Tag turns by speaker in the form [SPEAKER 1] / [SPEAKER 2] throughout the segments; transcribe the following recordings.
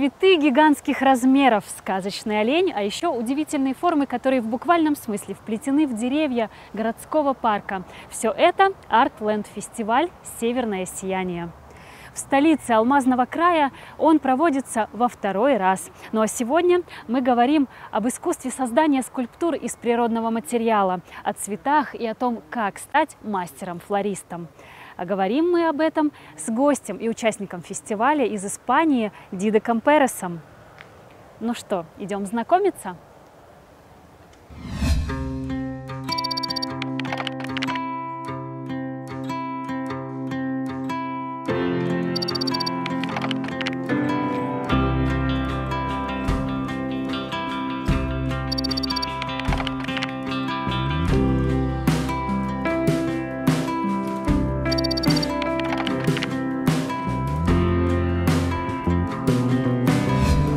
[SPEAKER 1] Цветы гигантских размеров, сказочный олень, а еще удивительные формы, которые в буквальном смысле вплетены в деревья городского парка. Все это Артленд-фестиваль «Северное сияние». В столице Алмазного края он проводится во второй раз. Ну а сегодня мы говорим об искусстве создания скульптур из природного материала, о цветах и о том, как стать мастером-флористом. А говорим мы об этом с гостем и участником фестиваля из Испании Дидо Кампересом. Ну что, идем знакомиться?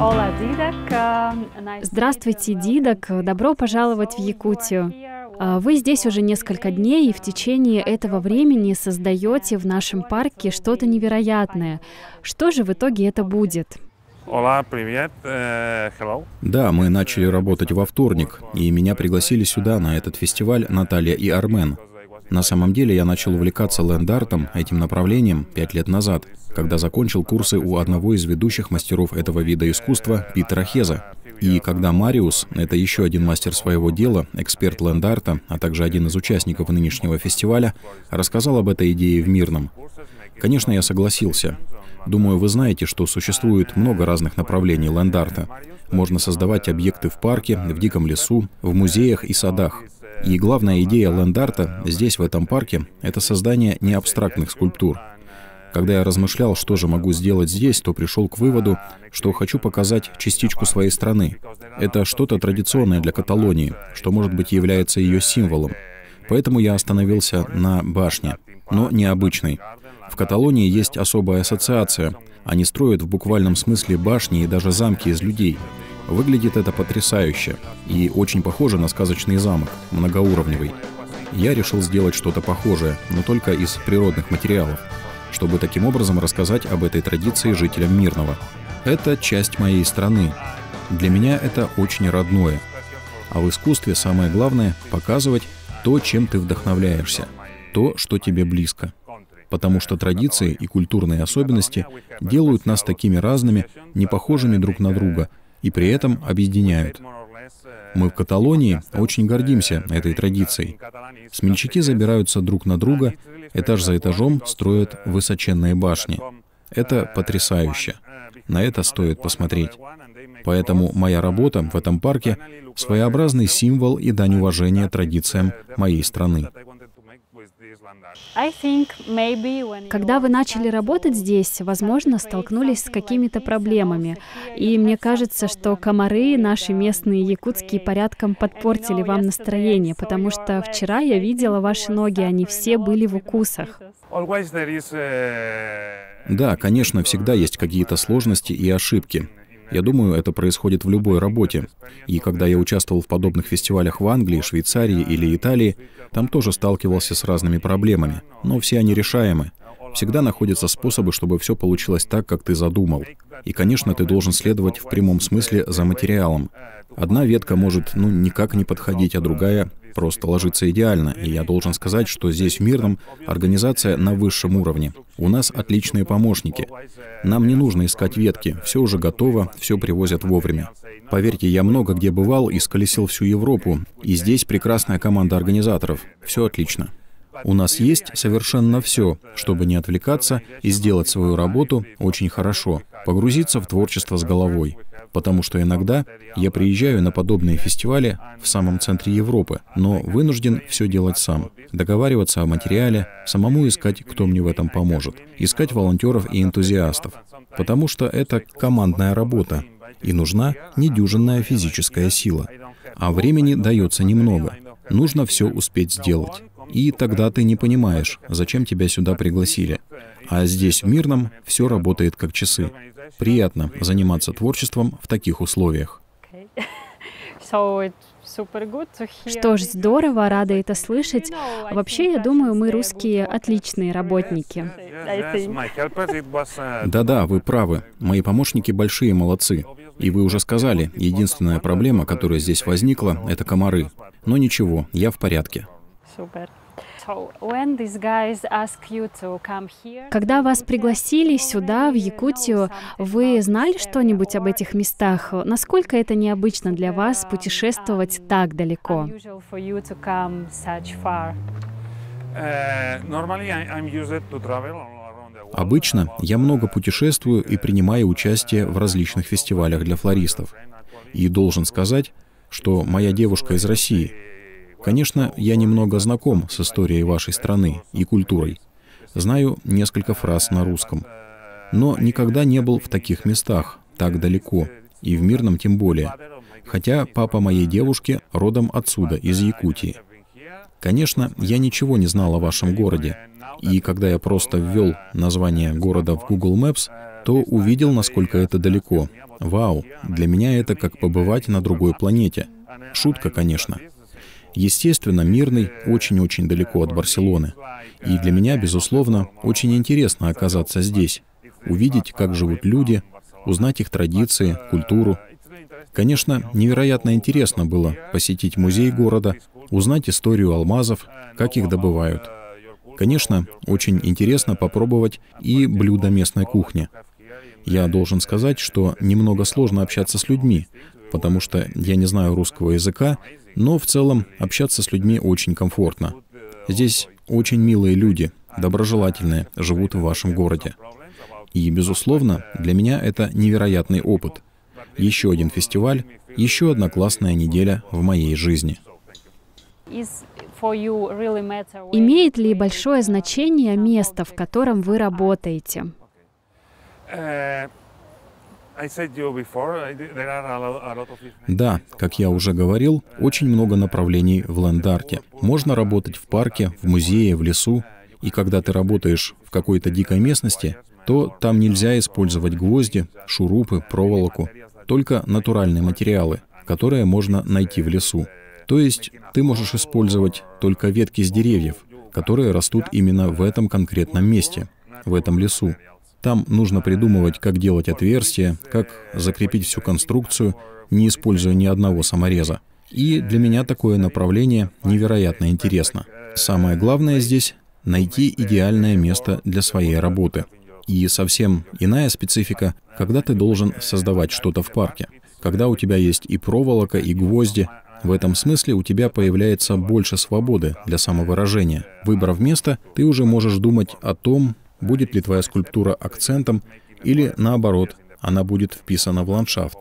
[SPEAKER 1] Э, Здравствуйте, Дидок. Добро пожаловать в Якутию. Э, Вы здесь уже несколько дней, и в течение этого времени создаете в нашем парке что-то невероятное. Что же в итоге это будет?
[SPEAKER 2] Ола, привет. Э, да, мы начали работать во вторник, и меня пригласили сюда на этот фестиваль Наталья и Армен. На самом деле я начал увлекаться ленд-артом, этим направлением, пять лет назад, когда закончил курсы у одного из ведущих мастеров этого вида искусства Питера Хеза. И когда Мариус, это еще один мастер своего дела, эксперт ленд-арта, а также один из участников нынешнего фестиваля, рассказал об этой идее в Мирном. Конечно, я согласился. Думаю, вы знаете, что существует много разных направлений ленд-арта. Можно создавать объекты в парке, в диком лесу, в музеях и садах. И главная идея ленд-арта здесь, в этом парке, это создание не абстрактных скульптур. Когда я размышлял, что же могу сделать здесь, то пришел к выводу, что хочу показать частичку своей страны. Это что-то традиционное для Каталонии, что, может быть, является ее символом. Поэтому я остановился на башне, но необычной. В Каталонии есть особая ассоциация. Они строят в буквальном смысле башни и даже замки из людей. Выглядит это потрясающе и очень похоже на сказочный замок, многоуровневый. Я решил сделать что-то похожее, но только из природных материалов, чтобы таким образом рассказать об этой традиции жителям Мирного. Это часть моей страны. Для меня это очень родное. А в искусстве самое главное — показывать то, чем ты вдохновляешься, то, что тебе близко потому что традиции и культурные особенности делают нас такими разными, непохожими друг на друга, и при этом объединяют. Мы в Каталонии очень гордимся этой традицией. Смельчаки забираются друг на друга, этаж за этажом строят высоченные башни. Это потрясающе. На это стоит посмотреть. Поэтому моя работа в этом парке — своеобразный символ и дань уважения традициям моей страны.
[SPEAKER 1] Когда вы начали работать здесь, возможно, столкнулись с какими-то проблемами. И мне кажется, что комары, наши uh, местные якутские, порядком подпортили вам настроение, потому что вчера я видела ваши ноги, они все были в укусах.
[SPEAKER 2] Э, да, конечно, всегда есть какие-то сложности и ошибки. Я думаю, это происходит в любой работе. И когда я участвовал в подобных фестивалях в Англии, Швейцарии или Италии, там тоже сталкивался с разными проблемами, но все они решаемы. Всегда находятся способы, чтобы все получилось так, как ты задумал. И, конечно, ты должен следовать в прямом смысле за материалом. Одна ветка может, ну, никак не подходить, а другая просто ложится идеально. И я должен сказать, что здесь в Мирном организация на высшем уровне. У нас отличные помощники. Нам не нужно искать ветки. Все уже готово, все привозят вовремя. Поверьте, я много где бывал и сколесил всю Европу. И здесь прекрасная команда организаторов. Все отлично. У нас есть совершенно все, чтобы не отвлекаться и сделать свою работу очень хорошо, погрузиться в творчество с головой. Потому что иногда я приезжаю на подобные фестивали в самом центре Европы, но вынужден все делать сам. Договариваться о материале, самому искать, кто мне в этом поможет. Искать волонтеров и энтузиастов. Потому что это командная работа, и нужна недюжинная физическая сила. А времени дается немного. Нужно все успеть сделать. И тогда ты не понимаешь, зачем тебя сюда пригласили. А здесь, в мирном, все работает как часы. Приятно заниматься творчеством в таких условиях.
[SPEAKER 1] Что ж, здорово, рада это слышать. Вообще, я думаю, мы русские отличные работники.
[SPEAKER 2] Uh, Да-да, вы правы. Мои помощники большие молодцы. И вы уже сказали, единственная проблема, которая здесь возникла, это комары. Но ничего, я в порядке.
[SPEAKER 1] Супер. Когда вас пригласили сюда, в Якутию, вы знали что-нибудь об этих местах? Насколько это необычно для вас um, путешествовать um, так далеко? Э,
[SPEAKER 2] Обычно я много путешествую и принимаю участие в различных фестивалях для флористов. И должен сказать, что моя девушка из России — Конечно, я немного знаком с историей вашей страны и культурой. Знаю несколько фраз на русском. Но никогда не был в таких местах, так далеко, и в мирном тем более. Хотя папа моей девушки родом отсюда, из Якутии. Конечно, я ничего не знал о вашем городе. И когда я просто ввел название города в Google Maps, то увидел, насколько это далеко. Вау, для меня это как побывать на другой планете. Шутка, конечно. Естественно, Мирный очень-очень далеко от Барселоны. И для меня, безусловно, очень интересно оказаться здесь, увидеть, как живут люди, узнать их традиции, культуру. Конечно, невероятно интересно было посетить музей города, узнать историю алмазов, как их добывают. Конечно, очень интересно попробовать и блюда местной кухни. Я должен сказать, что немного сложно общаться с людьми, потому что я не знаю русского языка, но в целом общаться с людьми очень комфортно. Здесь очень милые люди, доброжелательные, живут в вашем городе. И, безусловно, для меня это невероятный опыт. Еще один фестиваль, еще одна классная
[SPEAKER 1] неделя в моей жизни. Имеет ли большое значение место, в котором вы работаете? Э,
[SPEAKER 2] да, как я уже говорил, очень много направлений в ленд-арте. Можно работать в парке, в музее, в лесу. И когда ты работаешь в какой-то дикой местности, то там нельзя использовать гвозди, шурупы, проволоку, только натуральные материалы, которые можно найти в лесу. То есть ты можешь использовать только ветки с деревьев, которые растут именно в этом конкретном месте, в этом лесу. Там нужно придумывать, как делать отверстие, как закрепить всю конструкцию, не используя ни одного самореза. И для меня такое направление невероятно интересно. Самое главное здесь — найти идеальное место для своей работы. И совсем иная специфика, когда ты должен создавать что-то в парке. Когда у тебя есть и проволока, и гвозди, в этом смысле у тебя появляется больше свободы для самовыражения. Выбрав место, ты уже можешь думать о том, будет ли твоя скульптура акцентом или наоборот, она будет вписана в ландшафт.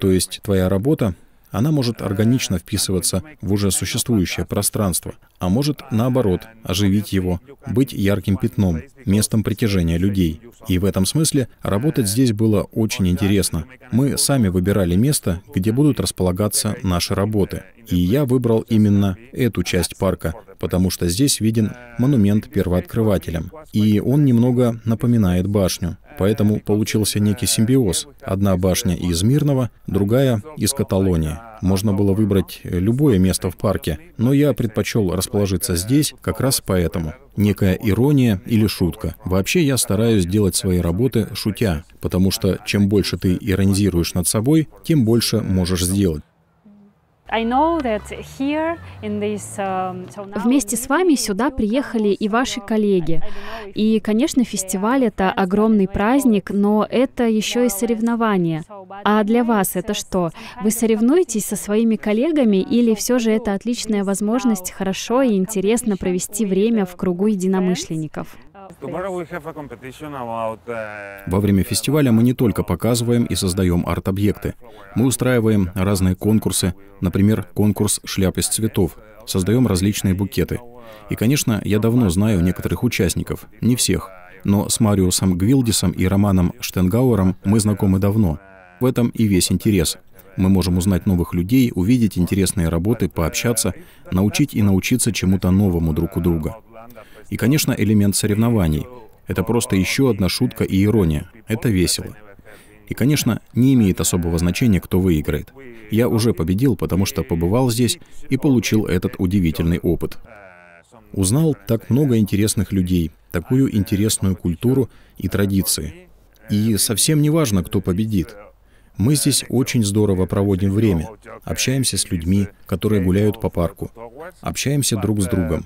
[SPEAKER 2] То есть твоя работа она может органично вписываться в уже существующее пространство, а может, наоборот, оживить его, быть ярким пятном, местом притяжения людей. И в этом смысле работать здесь было очень интересно. Мы сами выбирали место, где будут располагаться наши работы. И я выбрал именно эту часть парка, потому что здесь виден монумент первооткрывателям, и он немного напоминает башню поэтому получился некий симбиоз. Одна башня из Мирного, другая из Каталонии. Можно было выбрать э, любое место в парке, но я предпочел расположиться здесь как раз поэтому. Некая ирония или шутка. Вообще я стараюсь делать свои работы шутя, потому что чем больше ты иронизируешь над собой, тем больше можешь сделать.
[SPEAKER 1] Um, Вместе с вами сюда приехали и ваши коллеги. И, конечно, фестиваль — это огромный праздник, но это еще и соревнование. А для вас это uh, что? Вы соревнуетесь со своими коллегами или все же это отличная uh, возможность хорошо и интересно провести время uh, в кругу единомышленников? Во
[SPEAKER 2] время фестиваля мы не только показываем и создаем арт-объекты. Мы устраиваем разные конкурсы, например, конкурс шляп из цветов, создаем различные букеты. И, конечно, я давно знаю некоторых участников, не всех, но с Мариусом Гвилдисом и Романом Штенгауэром мы знакомы давно. В этом и весь интерес. Мы можем узнать новых людей, увидеть интересные работы, пообщаться, научить и научиться чему-то новому друг у друга. И, конечно, элемент соревнований. Это просто еще одна шутка и ирония. Это весело. И, конечно, не имеет особого значения, кто выиграет. Я уже победил, потому что побывал здесь и получил этот удивительный опыт. Узнал так много интересных людей, такую интересную культуру и традиции. И совсем не важно, кто победит. Мы здесь очень здорово проводим время, общаемся с людьми, которые гуляют по парку, общаемся друг с другом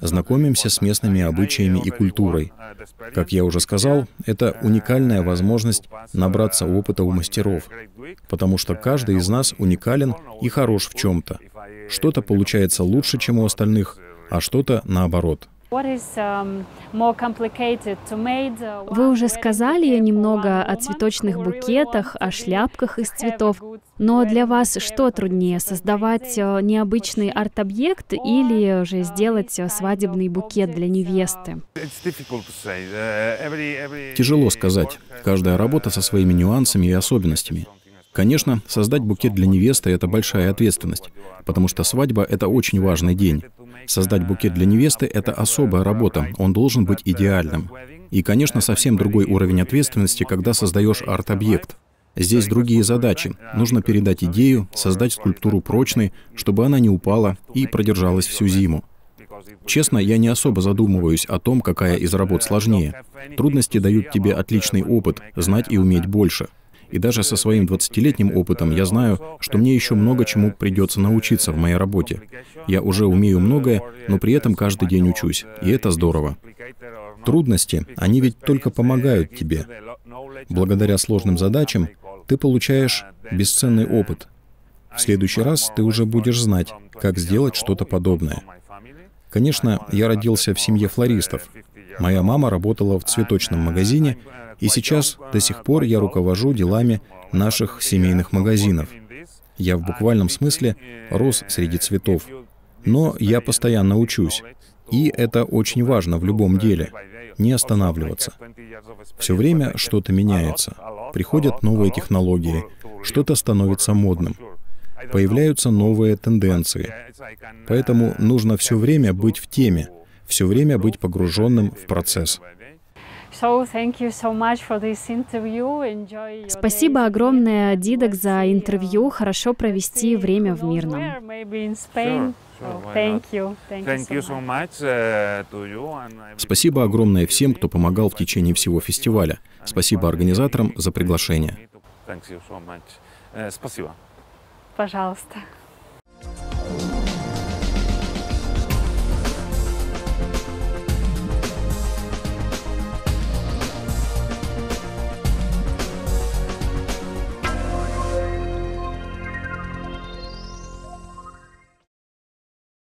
[SPEAKER 2] знакомимся с местными обычаями и культурой. Как я уже сказал, это уникальная возможность набраться опыта у мастеров, потому что каждый из нас уникален и хорош в чем-то. Что-то получается лучше, чем у остальных, а что-то наоборот —
[SPEAKER 1] Um, uh, Вы уже сказали немного о цветочных букетах, о шляпках из цветов, но для вас что труднее, создавать э, необычный арт-объект или же um, сделать свадебный букет для uh, невесты?
[SPEAKER 2] Uh, Тяжело сказать. Каждая работа со своими нюансами и особенностями. Конечно, создать букет для невесты — это большая ответственность, потому что свадьба — это очень важный день. Создать букет для невесты — это особая работа, он должен быть идеальным. И, конечно, совсем другой уровень ответственности, когда создаешь арт-объект. Здесь другие задачи. Нужно передать идею, создать скульптуру прочной, чтобы она не упала и продержалась всю зиму. Честно, я не особо задумываюсь о том, какая из работ сложнее. Трудности дают тебе отличный опыт, знать и уметь больше — и даже со своим 20-летним опытом я знаю, что мне еще много чему придется научиться в моей работе. Я уже умею многое, но при этом каждый день учусь, и это здорово. Трудности, они ведь только помогают тебе. Благодаря сложным задачам ты получаешь бесценный опыт. В следующий раз ты уже будешь знать, как сделать что-то подобное. Конечно, я родился в семье флористов. Моя мама работала в цветочном магазине, и сейчас до сих пор я руковожу делами наших семейных магазинов. Я в буквальном смысле рос среди цветов. Но я постоянно учусь. И это очень важно в любом деле. Не останавливаться. Все время что-то меняется. Приходят новые технологии. Что-то становится модным. Появляются новые тенденции. Поэтому нужно все время быть в теме, все время быть погруженным
[SPEAKER 1] в процесс. Спасибо огромное, Дидок, за uh, интервью. Хорошо провести время в Мирном. Oh,
[SPEAKER 2] спасибо огромное всем, кто помогал в течение всего фестиваля. Спасибо организаторам за приглашение. Э, спасибо.
[SPEAKER 1] Пожалуйста.